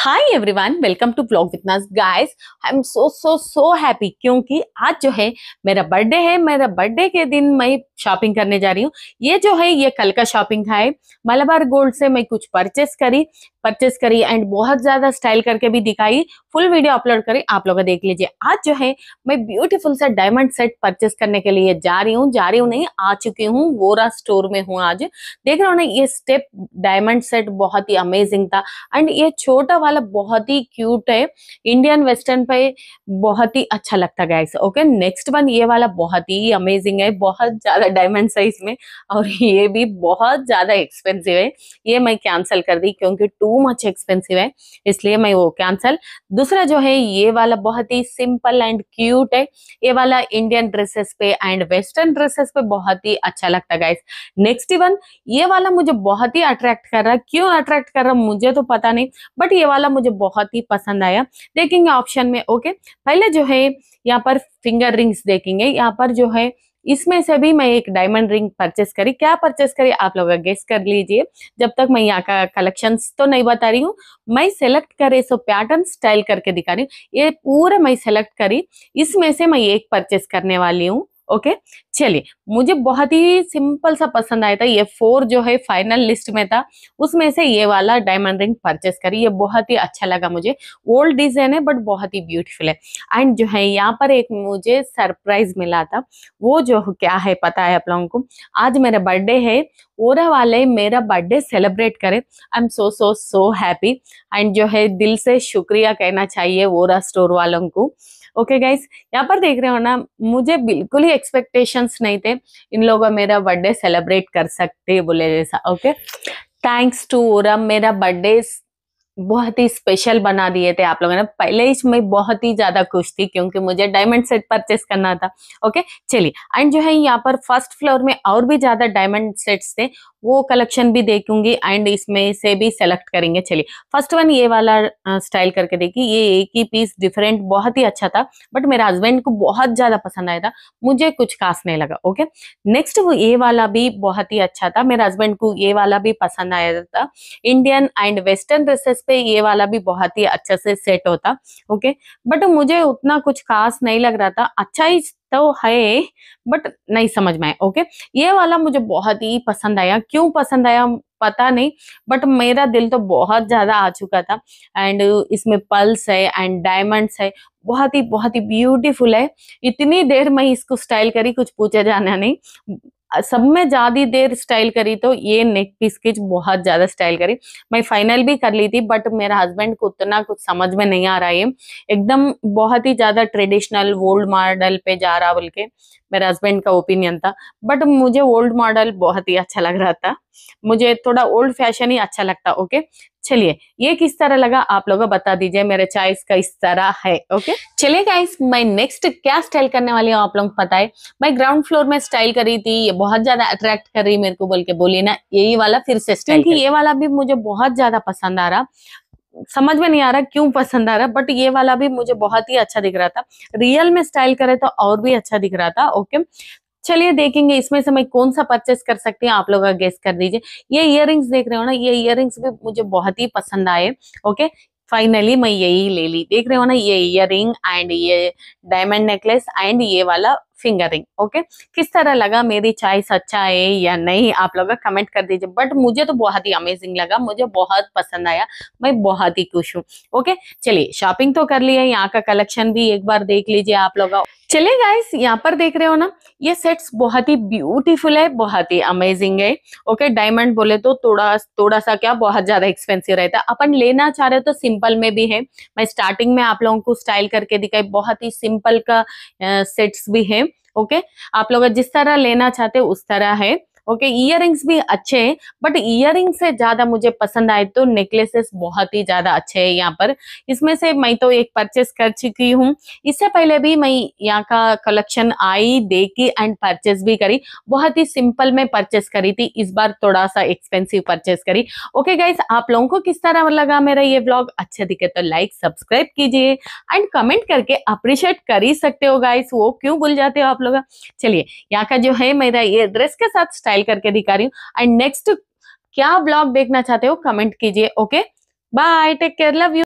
high every one welcome to vlog विथनास guys I am so so so happy क्योंकि आज जो है मेरा बर्थडे है मेरा बर्थडे के दिन मैं शॉपिंग करने जा रही हूँ ये जो है ये कल का शॉपिंग था है मलबार गोल्ड से मैं कुछ परचेस करी परचेस करी एंड बहुत ज्यादा स्टाइल करके भी दिखाई फुल वीडियो अपलोड करी आप लोग देख लीजिए आज जो है मैं ब्यूटीफुल सा डायमंड सेट परचेस करने के लिए जा रही हूँ जा रही हूँ नहीं आ चुकी हूँ वोरा स्टोर में हूँ आज देख रहे हो ना ये स्टेप डायमंड सेट बहुत ही अमेजिंग था एंड ये छोटा वाला बहुत ही क्यूट है इंडियन वेस्टर्न पे बहुत ही अच्छा लगता गया इसे ओके नेक्स्ट वन ये वाला बहुत ही अमेजिंग है बहुत ज्यादा डायमंड साइज में और ये भी बहुत ज्यादा एक्सपेंसिव है ये मैं कैंसिल कर दी क्योंकि टू टू मच एक्सपेंसिव है इसलिए मैं वो कैंसल दूसरा जो है ये वाला बहुत ही सिंपल एंड क्यूट है ये वाला इंडियन ड्रेसेस पे एंड वेस्टर्न ड्रेसेस पे बहुत ही अच्छा लगता है नेक्स्ट इवन ये वाला मुझे बहुत ही अट्रैक्ट कर रहा है क्यों अट्रैक्ट कर रहा मुझे तो पता नहीं बट ये वाला मुझे बहुत ही पसंद आया देखेंगे ऑप्शन में ओके पहले जो है यहाँ पर फिंगर रिंग्स देखेंगे यहाँ पर जो है इसमें से भी मैं एक डायमंड रिंग परचेस करी क्या परचेस करी आप लोग गेस कर लीजिए जब तक मैं यहाँ का कलेक्शन तो नहीं बता रही हूँ मैं सेलेक्ट करे सो पैटर्न स्टाइल करके दिखा रही हूँ ये पूरा मैं सेलेक्ट करी इसमें से मैं एक परचेस करने वाली हूँ ओके चलिए मुझे बहुत ही सिंपल सा पसंद आया था ये फोर जो है फाइनल लिस्ट में था उसमें से ये वाला डायमंड रिंग परचेस करी ये बहुत ही अच्छा लगा मुझे ओल्ड डिजाइन है बट बहुत ही ब्यूटीफुल है एंड जो है यहाँ पर एक मुझे सरप्राइज मिला था वो जो क्या है पता है आप लोगों को आज मेरा बर्थडे है ओरा वाले मेरा बर्थडे सेलिब्रेट करे I am so so so happy and जो है दिल से शुक्रिया कहना चाहिए ओरा स्टोर वालों को ओके गाइस यहाँ पर देख रहे हो ना मुझे बिल्कुल ही एक्सपेक्टेशंस नहीं थे इन लोगों मेरा बर्थडे सेलिब्रेट कर सकते बोले जैसा ओके थैंक्स टू ओरम मेरा बर्थडे बहुत ही स्पेशल बना दिए थे आप लोगों ने पहले ही मैं बहुत ही ज़्यादा खुश थी क्योंकि मुझे डायमंड सेट परचेस करना था ओके चलिए एंड जो है यहाँ पर फर्स्ट फ्लोर में और भी ज़्यादा डायमंड सेट्स थे वो कलेक्शन भी देखूंगी एंड इसमें से भी सेलेक्ट करेंगे चलिए फर्स्ट वन ये वाला स्टाइल करके देखिए ये एक ही पीस डिफरेंट बहुत ही अच्छा था बट मेरे हस्बैंड को बहुत ज़्यादा पसंद आया था मुझे कुछ खास नहीं लगा ओके नेक्स्ट वो ये वाला भी बहुत ही अच्छा था मेरे हस्बैंड को ये वाला भी पसंद आया था इंडियन एंड वेस्टर्न ड्रेसेस पे ये वाला भी बहुत ही अच्छा से सेट होता ओके बट मुझे उतना कुछ खास नहीं लग रहा था अच्छा ही तो है बट नहीं समझ में आया ओके ये वाला मुझे बहुत ही पसंद आया क्यों पसंद आया पता नहीं बट मेरा दिल तो बहुत ज़्यादा आ चुका था एंड इसमें पल्स है एंड डायमंड्स है बहुत ही बहुत ही ब्यूटीफुल है इतनी देर में इसको स्टाइल करी कुछ पूछा जाना नहीं सब में ज़्यादा देर स्टाइल करी तो ये नेक पीस की बहुत ज़्यादा स्टाइल करी मैं फाइनल भी कर ली थी बट मेरा हस्बैंड को उतना कुछ समझ में नहीं आ रहा है एकदम बहुत ही ज़्यादा ट्रेडिशनल वोल्ड मॉडल पे जा रहा बोल के मेरे हस्बैंड का ओपिनियन था बट मुझे ओल्ड मॉडल बहुत ही अच्छा लग रहा था मुझे थोड़ा ओल्ड फैशन ही अच्छा लगता ओके चलिए ये किस तरह लगा आप लोग बता दीजिए मेरे चॉइस का इस तरह है ओके चलिए गाइस मैं नेक्स्ट क्या स्टाइल करने वाली हूँ आप लोग पता है मैं ग्राउंड फ्लोर में स्टाइल कर रही थी ये बहुत ज्यादा अट्रैक्ट कर रही मेरे को बोल के बोली ना यही वाला फिर से स्टाइल ये वाला भी मुझे बहुत ज्यादा पसंद आ रहा समझ में नहीं आ रहा क्यों पसंद आ रहा बट ये वाला भी मुझे बहुत ही अच्छा दिख रहा था रियल में स्टाइल करे तो और भी अच्छा दिख रहा था ओके चलिए देखेंगे इसमें से मैं कौन सा परचेस कर सकती हूँ आप लोग गेस कर दीजिए ये इयर देख रहे हो ना ये इयर भी मुझे बहुत ही पसंद आए ओके फाइनली मैं यही ले ली देख रहे हो ना ये इयर एंड ये डायमंड नेकलेस एंड ये वाला फिंगरिंग ओके किस तरह लगा मेरी चॉइस अच्छा है या नहीं आप लोग कमेंट कर दीजिए बट मुझे तो बहुत ही अमेजिंग लगा मुझे बहुत पसंद आया मैं बहुत ही खुश हूँ ओके चलिए शॉपिंग तो कर लिया यहाँ का कलेक्शन भी एक बार देख लीजिए आप लोग चलिए गाइस यहाँ पर देख रहे हो ना ये सेट्स बहुत ही ब्यूटीफुल है बहुत ही अमेजिंग है ओके डायमंड बोले तो थोड़ा थोड़ा सा क्या बहुत ज्यादा एक्सपेंसिव रहता है अपन लेना चाह रहे हो तो सिंपल में भी है मैं स्टार्टिंग में आप लोगों को स्टाइल करके दिखाई बहुत ही सिंपल का सेट्स भी है ओके आप लोग जिस तरह लेना चाहते उस तरह है ओके इयर भी अच्छे हैं बट इयर से ज्यादा मुझे पसंद आए तो नेकलेसेस बहुत ही ज्यादा अच्छे है यहाँ पर इसमें से मैं तो एक परचेस कर चुकी हूँ इससे पहले भी मैं यहाँ का कलेक्शन आई देखी एंड परचेस भी करी बहुत ही सिंपल में परचेस करी थी इस बार थोड़ा सा एक्सपेंसिव परचेस करी ओके गाइस आप लोगों को किस तरह लगा मेरा ये ब्लॉग अच्छा दिखे तो लाइक सब्सक्राइब कीजिए एंड कमेंट करके अप्रिशिएट कर ही सकते हो गाइस वो क्यों भूल जाते हो आप लोग चलिए यहाँ का जो है मेरा ये ड्रेस के साथ स्टाइल स्टाइल करके दिखा रही हूँ एंड नेक्स्ट क्या ब्लॉग देखना चाहते हो कमेंट कीजिए okay bye take care love you